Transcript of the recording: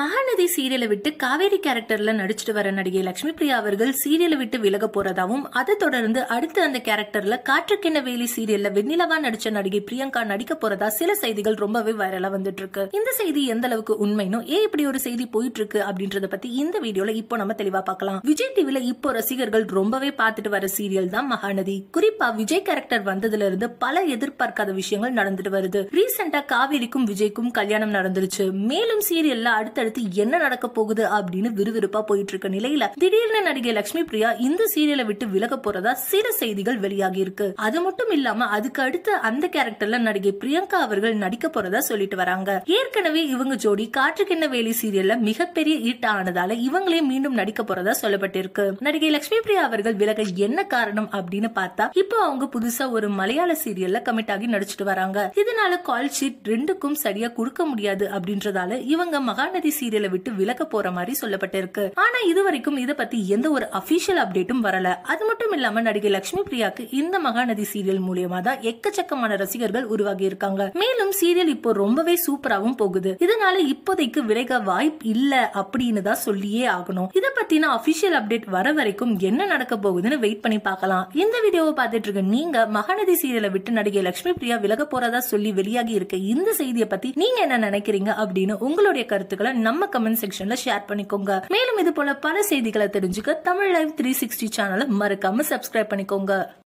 மகாநதி சீரியலை விட்டு காவேரி கேரக்டர்ல நடிச்சிட்டு வர நடிகை லட்சுமி பிரியா அவர்கள் சீரியலை விட்டு விலக போறதாவும் அதை தொடர்ந்து அடுத்து அந்த கேரக்டர்ல காற்றுக்கிண்ண வேலி சீரியல்ல வெண்ணிலவா நடிச்ச நடிகை பிரியங்கா நடிக்க போறதா சில செய்திகள் ரொம்பவே வைரலா வந்துட்டு இருக்கு இந்த செய்தி எந்த அளவுக்கு உண்மைனோ ஏன் இப்படி ஒரு செய்தி போயிட்டு இருக்கு அப்படின்றத பத்தி இந்த வீடியோல இப்போ நம்ம தெளிவா பார்க்கலாம் விஜய் டிவில இப்போ ரசிகர்கள் ரொம்பவே பார்த்துட்டு வர சீரியல் தான் மகாநதி குறிப்பா விஜய் கேரக்டர் வந்ததுல இருந்து பல எதிர்பார்க்காத விஷயங்கள் நடந்துட்டு வருது ரீசெண்டா காவேரிக்கும் விஜய்க்கும் கல்யாணம் நடந்துருச்சு மேலும் சீரியல்ல அடுத்த அடுத்து என்ன நடக்க போகுது அப்படின்னு விறுவிறுப்பா போயிட்டு இருக்க நிலையில திடீர்னு நடிகை லட்சுமி பிரியா இந்த சீரியலை விட்டு விலக போறதா சில செய்திகள் வெளியாகி இருக்கு அது மட்டும் இல்லாம அதுக்கு அடுத்து அந்த கேரக்டர்ல நடிகை பிரியங்கா அவர்கள் நடிக்க போறதா சொல்லிட்டு வராங்க ஏற்கனவே இவங்க ஜோடி காற்றுக்கிண்ண வேலி சீரியல்ல மிகப்பெரிய ஹிட் ஆனதால இவங்களே மீண்டும் நடிக்க போறதா சொல்லப்பட்டிருக்கு நடிகை லட்சுமி பிரியா அவர்கள் விலக என்ன காரணம் அப்படின்னு பார்த்தா இப்போ அவங்க புதுசா ஒரு மலையாள சீரியல்ல கமிட் ஆகி நடிச்சிட்டு வராங்க இதனால கால் ஷீட் ரெண்டுக்கும் சரியா கொடுக்க முடியாது அப்படின்றதால இவங்க மகாநதி சீரியலை விட்டு விலக போற மாதிரி சொல்லப்பட்டிருக்கு ஆனா இது வரைக்கும் இத பத்தி எந்த ஒரு அபிஷியல் அப்டேட்டும் வரல அது மட்டும் இல்லாம நடிகை லட்சுமி பிரியாக்கு இந்த மகாநதி சீரியல் மூலியமா தான் எக்கச்சக்கமான ரசிகர்கள் உருவாகி இருக்காங்க மேலும் சீரியல் இப்போ ரொம்பவே சூப்பராவும் போகுது இதனால இப்போதைக்கு விலக வாய்ப்பு இல்ல அப்படின்னு தான் சொல்லியே ஆகணும் இத பத்தின அபிஷியல் அப்டேட் வர வரைக்கும் என்ன நடக்க போகுதுன்னு வெயிட் பண்ணி பார்க்கலாம் இந்த வீடியோவை பார்த்துட்டு இருக்க நீங்க மகாநதி சீரியலை விட்டு நடிகை லட்சுமி பிரியா விலக போறதா சொல்லி வெளியாகி இருக்க இந்த செய்தியை பத்தி நீங்க என்ன நினைக்கிறீங்க அப்படின்னு உங்களுடைய கருத்துக்களை நம்ம கமெண்ட் செக்ஷன்ல ஷேர் பண்ணிக்கோங்க மேலும் இது போல பல செய்திகளை தெரிஞ்சுக்க தமிழ் லைவ் த்ரீ சிக்ஸ்டி சேனலை மறக்காம சப்ஸ்கிரைப் பண்ணிக்கோங்க